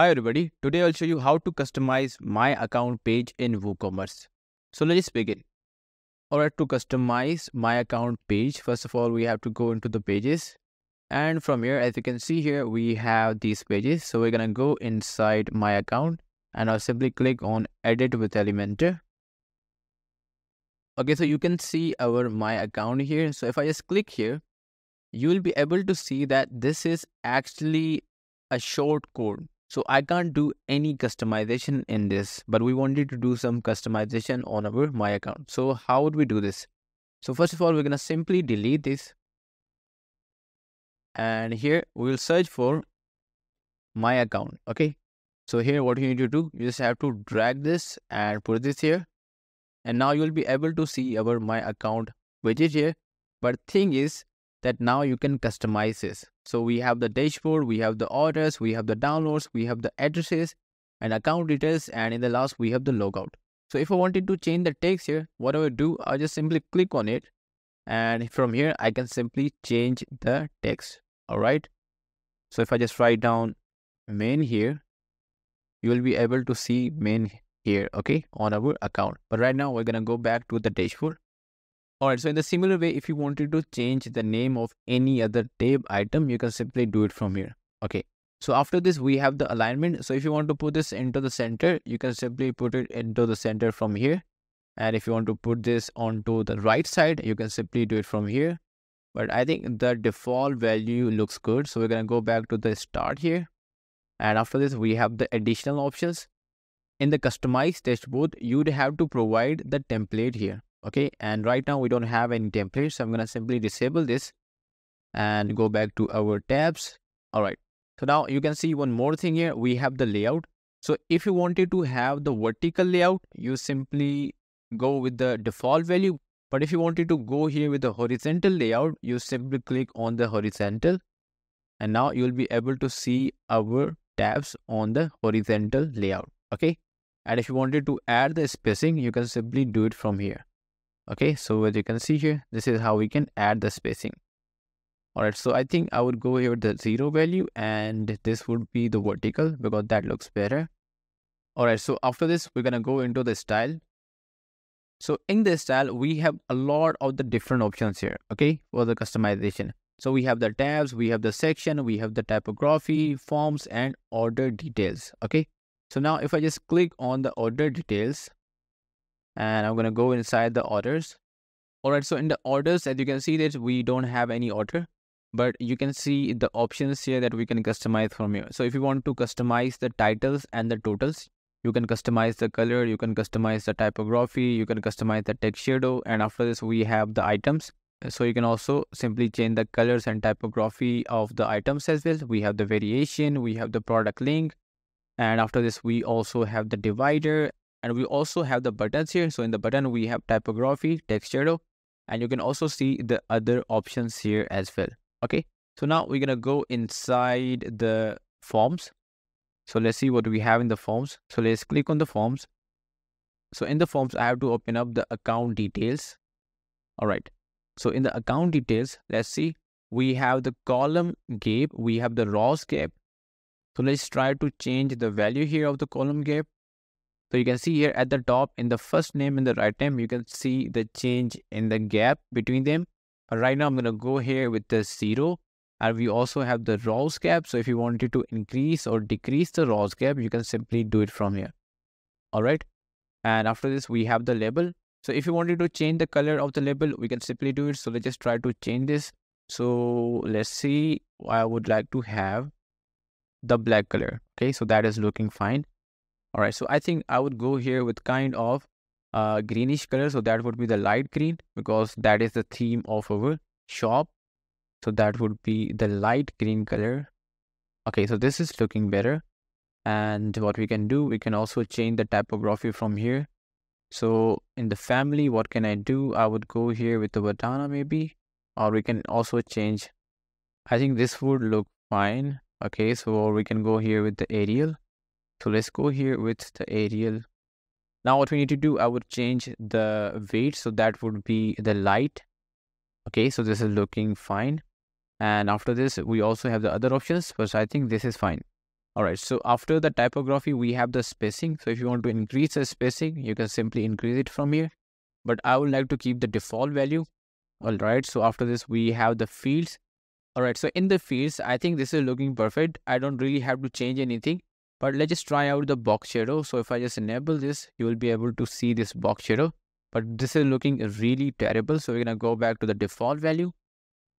Hi everybody, today I'll show you how to customize my account page in WooCommerce. So let's begin. Alright, to customize my account page, first of all, we have to go into the pages. And from here, as you can see here, we have these pages. So we're gonna go inside my account and I'll simply click on edit with Elementor. Okay, so you can see our my account here. So if I just click here, you will be able to see that this is actually a short code so I can't do any customization in this, but we wanted to do some customization on our My account. So how would we do this? So first of all, we're going to simply delete this. And here we will search for My account. Okay. So here what you need to do, you just have to drag this and put this here. And now you'll be able to see our My account, which is here. But thing is, that now you can customize this. So we have the dashboard, we have the orders, we have the downloads, we have the addresses and account details and in the last we have the logout. So if I wanted to change the text here, what I would do, I just simply click on it and from here I can simply change the text. Alright. So if I just write down main here, you will be able to see main here okay on our account but right now we're gonna go back to the dashboard Alright, so in the similar way, if you wanted to change the name of any other tab item, you can simply do it from here. Okay, so after this, we have the alignment. So if you want to put this into the center, you can simply put it into the center from here. And if you want to put this onto the right side, you can simply do it from here. But I think the default value looks good. So we're going to go back to the start here. And after this, we have the additional options. In the customize dashboard, you'd have to provide the template here okay and right now we don't have any templates so i'm gonna simply disable this and go back to our tabs all right so now you can see one more thing here we have the layout so if you wanted to have the vertical layout you simply go with the default value but if you wanted to go here with the horizontal layout you simply click on the horizontal and now you'll be able to see our tabs on the horizontal layout okay and if you wanted to add the spacing you can simply do it from here okay so as you can see here this is how we can add the spacing all right so i think i would go here with the zero value and this would be the vertical because that looks better all right so after this we're gonna go into the style so in this style we have a lot of the different options here okay for the customization so we have the tabs we have the section we have the typography forms and order details okay so now if i just click on the order details and I'm gonna go inside the orders. All right, so in the orders, as you can see that we don't have any order, but you can see the options here that we can customize from here. So if you want to customize the titles and the totals, you can customize the color, you can customize the typography, you can customize the text shadow. And after this, we have the items. So you can also simply change the colors and typography of the items as well. We have the variation, we have the product link. And after this, we also have the divider and we also have the buttons here so in the button we have typography text shadow and you can also see the other options here as well okay so now we're gonna go inside the forms so let's see what we have in the forms so let's click on the forms so in the forms i have to open up the account details all right so in the account details let's see we have the column gap we have the rows gap so let's try to change the value here of the column gap so you can see here at the top in the first name and the right name, you can see the change in the gap between them. But uh, right now I'm going to go here with the zero and we also have the rows gap. So if you wanted to increase or decrease the rows gap, you can simply do it from here. All right. And after this, we have the label. So if you wanted to change the color of the label, we can simply do it. So let's just try to change this. So let's see, I would like to have the black color. Okay, so that is looking fine. All right, so I think I would go here with kind of uh, greenish color. So that would be the light green because that is the theme of our shop. So that would be the light green color. Okay, so this is looking better. And what we can do, we can also change the typography from here. So in the family, what can I do? I would go here with the Vatana maybe, or we can also change. I think this would look fine. Okay, so we can go here with the Arial so let's go here with the aerial. Now what we need to do, I would change the weight. So that would be the light. Okay, so this is looking fine. And after this, we also have the other options, but I think this is fine. All right, so after the typography, we have the spacing. So if you want to increase the spacing, you can simply increase it from here. But I would like to keep the default value. All right, so after this, we have the fields. All right, so in the fields, I think this is looking perfect. I don't really have to change anything but let's just try out the box shadow so if i just enable this you will be able to see this box shadow but this is looking really terrible so we're gonna go back to the default value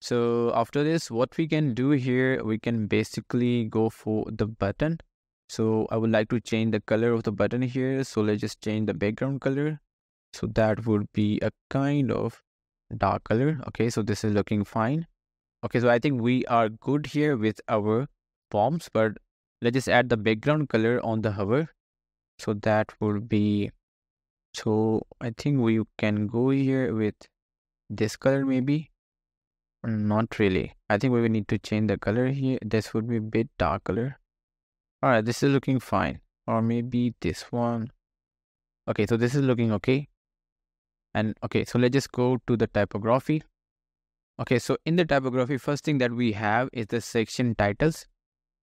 so after this what we can do here we can basically go for the button so i would like to change the color of the button here so let's just change the background color so that would be a kind of dark color okay so this is looking fine okay so i think we are good here with our forms but let's just add the background color on the hover so that would be so i think we can go here with this color maybe not really i think we will need to change the color here this would be a bit dark color all right this is looking fine or maybe this one okay so this is looking okay and okay so let's just go to the typography okay so in the typography first thing that we have is the section titles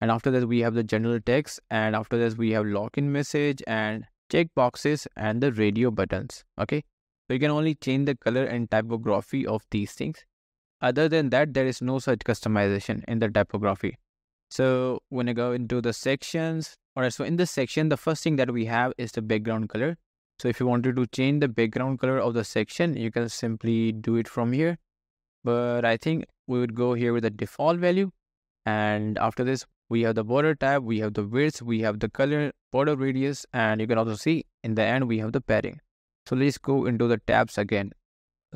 and after that we have the general text and after this we have login message and check boxes and the radio buttons okay so you can only change the color and typography of these things other than that there is no such customization in the typography so when i go into the sections or right, so in this section the first thing that we have is the background color so if you wanted to change the background color of the section you can simply do it from here but i think we would go here with the default value and after this we have the border tab, we have the width, we have the color, border radius, and you can also see in the end we have the padding. So let's go into the tabs again.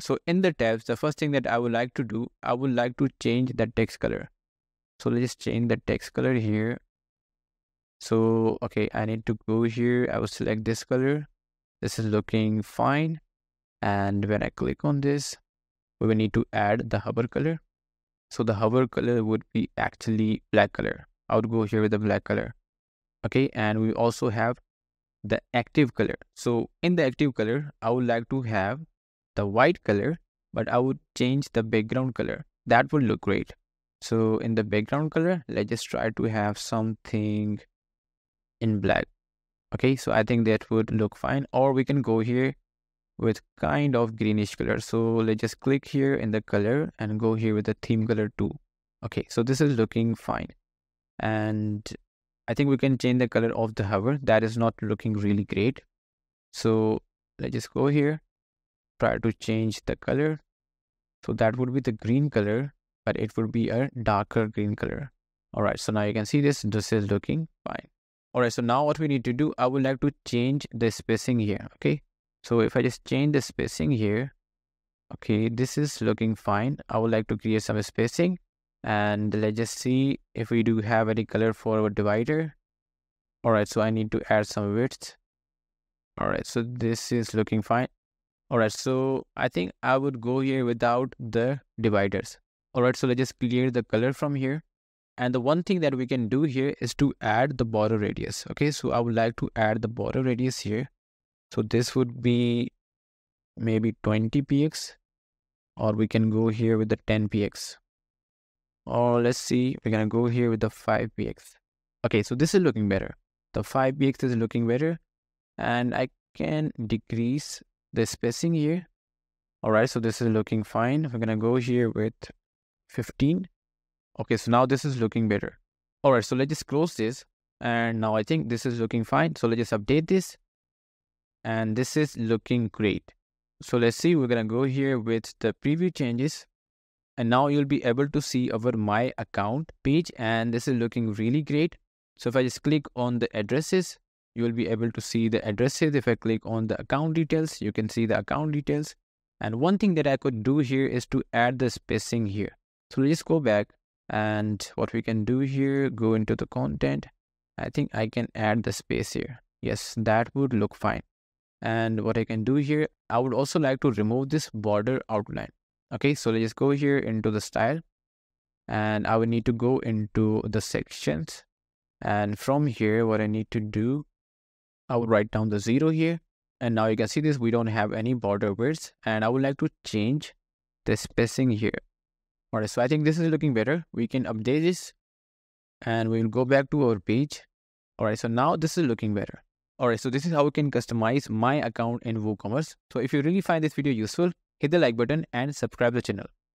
So in the tabs, the first thing that I would like to do, I would like to change the text color. So let's change the text color here. So, okay, I need to go here. I will select this color. This is looking fine. And when I click on this, we will need to add the hover color. So the hover color would be actually black color. I would go here with the black color. Okay, and we also have the active color. So in the active color, I would like to have the white color, but I would change the background color. That would look great. So in the background color, let's just try to have something in black. Okay, so I think that would look fine. Or we can go here with kind of greenish color. So let's just click here in the color and go here with the theme color too. Okay, so this is looking fine and I think we can change the color of the hover that is not looking really great so let's just go here try to change the color so that would be the green color but it would be a darker green color all right so now you can see this this is looking fine all right so now what we need to do i would like to change the spacing here okay so if i just change the spacing here okay this is looking fine i would like to create some spacing and let's just see if we do have any color for our divider all right so i need to add some width all right so this is looking fine all right so i think i would go here without the dividers all right so let's just clear the color from here and the one thing that we can do here is to add the border radius okay so i would like to add the border radius here so this would be maybe 20 px or we can go here with the 10 px Oh, let's see, we're gonna go here with the 5px. Okay, so this is looking better. The 5px is looking better and I can decrease the spacing here. All right, so this is looking fine. We're gonna go here with 15. Okay, so now this is looking better. All right, so let's just close this. And now I think this is looking fine. So let's just update this. And this is looking great. So let's see, we're gonna go here with the preview changes and now you'll be able to see our my account page and this is looking really great so if i just click on the addresses you will be able to see the addresses if i click on the account details you can see the account details and one thing that i could do here is to add the spacing here so let's go back and what we can do here go into the content i think i can add the space here yes that would look fine and what i can do here i would also like to remove this border outline Okay, so let's go here into the style and I will need to go into the sections. And from here, what I need to do, I will write down the zero here. And now you can see this, we don't have any border widths and I would like to change the spacing here. All right, so I think this is looking better. We can update this and we'll go back to our page. All right, so now this is looking better. All right, so this is how we can customize my account in WooCommerce. So if you really find this video useful, hit the like button and subscribe the channel.